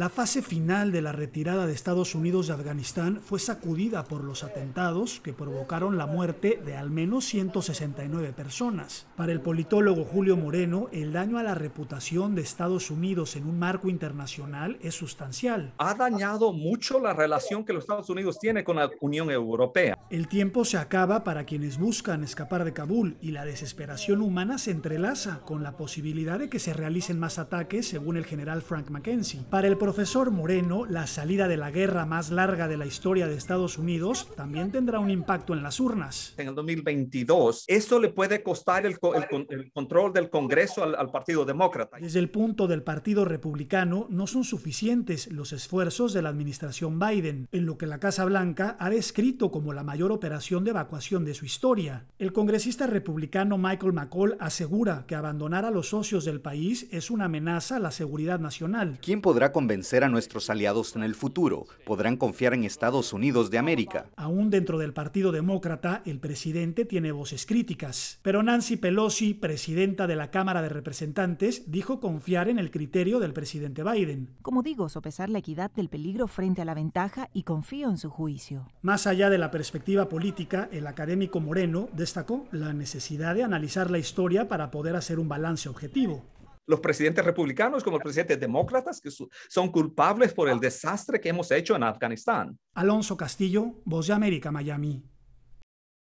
La fase final de la retirada de Estados Unidos de Afganistán fue sacudida por los atentados que provocaron la muerte de al menos 169 personas. Para el politólogo Julio Moreno, el daño a la reputación de Estados Unidos en un marco internacional es sustancial. Ha dañado mucho la relación que los Estados Unidos tiene con la Unión Europea. El tiempo se acaba para quienes buscan escapar de Kabul y la desesperación humana se entrelaza con la posibilidad de que se realicen más ataques, según el general Frank McKenzie. Para el profesor Moreno, la salida de la guerra más larga de la historia de Estados Unidos también tendrá un impacto en las urnas. En el 2022, eso le puede costar el, control del Congreso al, al Partido Demócrata. Desde el punto del Partido Republicano, no son suficientes los esfuerzos de la administración Biden, en lo que la Casa Blanca ha descrito como la mayor operación de evacuación de su historia. El congresista republicano Michael McCall asegura que abandonar a los socios del país es una amenaza a la seguridad nacional. ¿Quién podrá convencer vencer a nuestros aliados en el futuro. Podrán confiar en Estados Unidos de América. Aún dentro del Partido Demócrata, el presidente tiene voces críticas. Pero Nancy Pelosi, presidenta de la Cámara de Representantes, dijo confiar en el criterio del presidente Biden. Como digo, sopesar la equidad del peligro frente a la ventaja y confío en su juicio. Más allá de la perspectiva política, el académico Moreno destacó la necesidad de analizar la historia para poder hacer un balance objetivo los presidentes republicanos como los presidentes demócratas, que son culpables por el desastre que hemos hecho en Afganistán. Alonso Castillo, Voz de América, Miami.